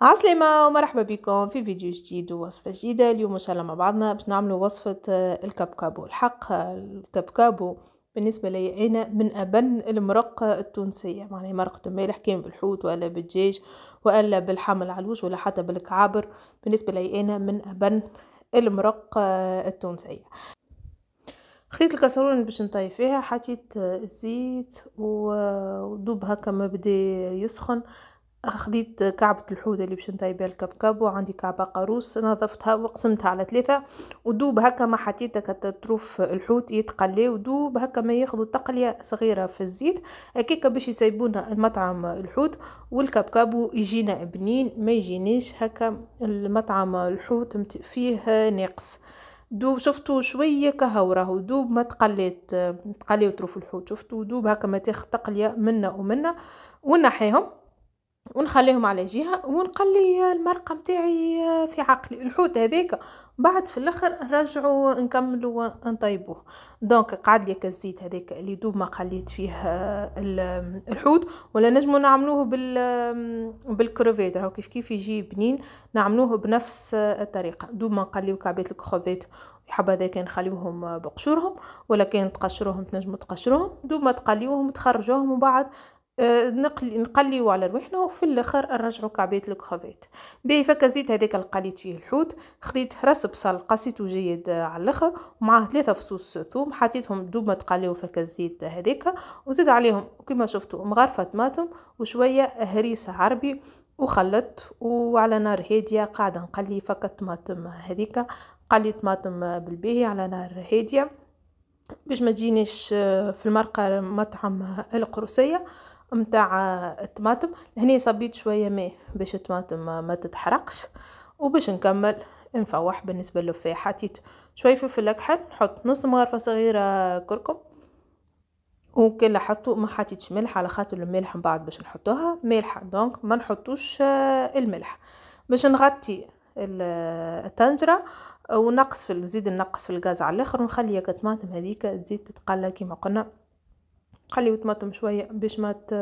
عسلامة ومرحبا بكم في فيديو جديد ووصفة جديدة اليوم ان شاء الله مع بعضنا باش نعملوا وصفة آه، الكبكابو الحق آه، الكبكابو بالنسبة لي أنا من أبن المرق التونسية معناها مرقة مالح كان بالحوت ولا بالدجاج ولا بالحمل العلوش ولا حتى بالكعابر بالنسبة لي أنا من أبن المرق آه، التونسية خديت الكاسرونة اللي باش نطيب فيها حطيت زيت ودوب هكا ما بدا يسخن خديت كعبة الحوت اللي باش نطيب بها الكبكب وعندي كعبة قاروس نظفتها وقسمتها على ثلاثة ودوب هكا ما حطيتها هكا الحوت يتقلي ودوب هكا ما ياخذوا تقلية صغيرة في الزيت هكاكا باش يسيبونا المطعم الحوت والكبكب يجينا بنين ما يجينيش هكا المطعم الحوت فيه ناقص دوب شفتو شويه كهو راهو دوب ما تقليت تقلي تروف الحوت شفتو دوب هكا ما تاخد تقليه منا ومنا ونحيهم ونخليهم على جهه ونقلي المرقه نتاعي في عقلي الحوت هذيك بعد في الاخر نرجعو نكملو نطيبوه دونك قعد لي الزيت هذيك اللي دوب ما قليت فيه الحوت ولا نجمو نعملوه بال بالكروفيت راهو كيف كيف يجي بنين نعملوه بنفس الطريقه دوب ما نقليو كعبات الكروفيت حبذا كان نخليوهم بقشورهم ولا كان تقشروهم تنجموا تقشروهم دوب ما تقليوهم تخرجوهم وبعد نقل نقليو على روحنا وفي الاخر نرجعو كعبيه الكرافات باهي فك زيت هذاك القليت فيه الحوت خديت راس بصل قصيته جيد على الاخر ومعاه ثلاثه فصوص ثوم حطيتهم دوب ما تقليو فك الزيت هذاك وزيد عليهم كما شفتوا مغرفه طماطم وشويه هريسه عربي وخلطت وعلى نار هاديه قاعده نقلي فك الطماطم هذيك قلي طماطم بالباهي على نار هاديه باش ما تجينيش آه، في المرقه مطعم القروسيه متاع آه، الطماطم هنا صبيت شويه ماء باش الطماطم ما تتحرقش وباش نكمل نفوح بالنسبه للفاح حطيت شويه فلفل اكحل نحط نص مغرفه صغيره كركم وكل حطو ما حطيتش ملح على خاطر الملح من بعد باش نحطوها مالحه دونك ما نحطوش آه، الملح باش نغطي الطنجره ونقص في نزيد نقص في الغاز على الاخر ونخلي الطماطم هذيك تزيد تتقلى كيما قلنا خليو الطماطم شويه باش ما ت...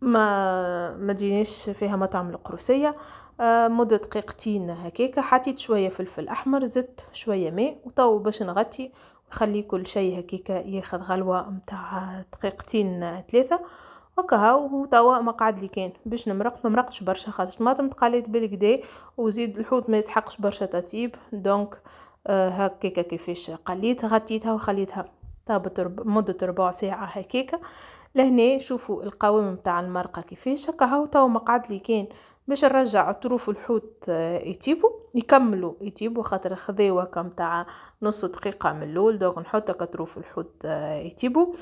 ما ما تجينيش فيها مطعم القروسيه آه مده دقيقتين هكاك حطيت شويه فلفل احمر زدت شويه ماء وتو باش نغطي ونخلي كل شيء هكاك ياخذ غلوه متاع دقيقتين ثلاثه هاو هو توا مقعد لي كان باش نمرق ما مرقتش برشا خاطر الطماطم تقليت بالكدا وزيد الحوت ما يسحقش برشا تطيب دونك آه هكاكا كيفاش قليت غطيتها وخليتها طابت مدة ربع ساعة هكاكا لهنا شوفوا القوام نتاع المرقة كيفاش هكا هاو توا مقعد لي كان باش نرجع طروف الحوت آه، يتيبو يكملوا يتيبو خاطر خذاو هكا متاع نص دقيقة من الاول دوك نحط هكا طروف الحوت آه، يتيبو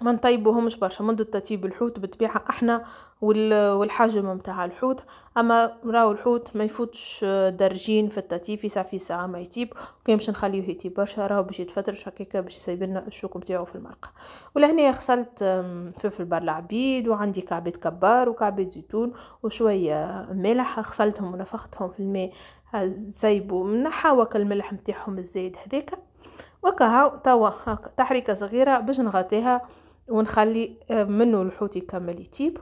ما نطيبوهمش برشا منذ تطيب الحوت بالطبيعه احنا والحجم نتاع الحوت اما راهو الحوت ما يفوتش آه، درجين في التطيب في ساعه في ساعه ما يطيب كي باش نخليوه يطيب برشا راهو باش يتفتر هكاك باش يسيب لنا الشوك نتاعو في المرقه ولهنا غسلت فلفل بر العبيد وعندي كعبه كبار وكعبه زيتون وشويه ملح غسلتهم ونفختهم في الماء سيبوا آه، منحا الملح نتاعهم الزايد هذاك وكهو توا هاك تحريكة صغيرة باش نغطيها ونخلي آه، منه الحوت يكمل يطيب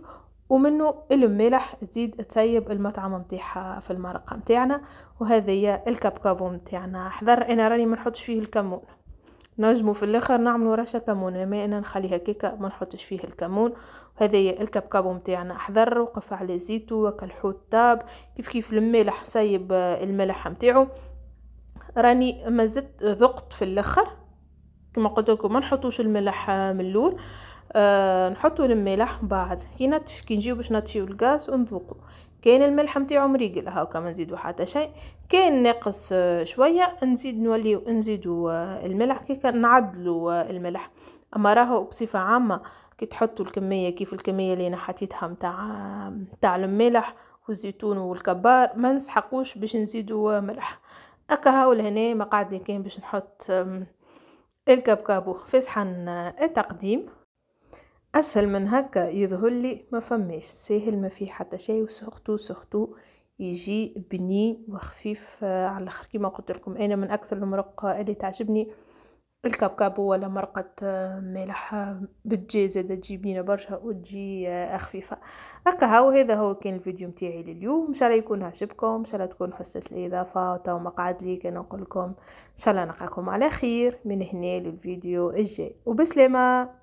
ومنه الملح تزيد تطيب المطعم متاعها في المرقة متاعنا وهذه هي الكبكبو نتاعنا حذر انا راني ما نحطش فيه الكمون نجمو في الاخر نعملو رشه كمون اما انا نخليها كيكه ما نحطش فيه الكمون وهذا هي الكبكبو نتاعنا حذر وقف على زيتو وكالحوت طاب كيف كيف آه، الملح سايب الملح نتاعو راني ما زدت ذقت في الاخر كما قلت لكم ما نحطوش الملح من الاول أه نحطوا الملح بعد كي نطف كي نجيو باش نطفيو الغاز ونذوقوا كاين الملح نتاعو مريقل هاكا ما نزيدو حتى شيء كاين ناقص آه، شويه نزيد نوليو نزيدو آه، الملح كي نعدلو آه، الملح اما راهو بصفه عامه كي تحطوا الكميه كيف الكميه اللي انا حطيتها نتاع نتاع الملح والزيتون والكبار ما نسحقوش باش نزيدو ملح هكا هاو لهنا مقعد اللي كان باش نحط الكبكابو في صحن التقديم اسهل من هكا يظهر لي ما فماش ساهل ما فيه حتى شيء وسخته سخته يجي بنين وخفيف آه، على الاخر كيما قلت لكم انا من اكثر المرق آه، اللي تعجبني الكابكابو ولا مرقة آه، ملح آه، بتجي زادا تجي بينا برشا وتجي آه، خفيفة هكا هاو هذا هو كان الفيديو متاعي لليوم ان شاء الله يكون عجبكم ان شاء الله تكون حسيت الاضافة تو مقعد لي كان نقولكم لكم ان شاء الله نلقاكم على خير من هنا للفيديو الجاي وبسلامه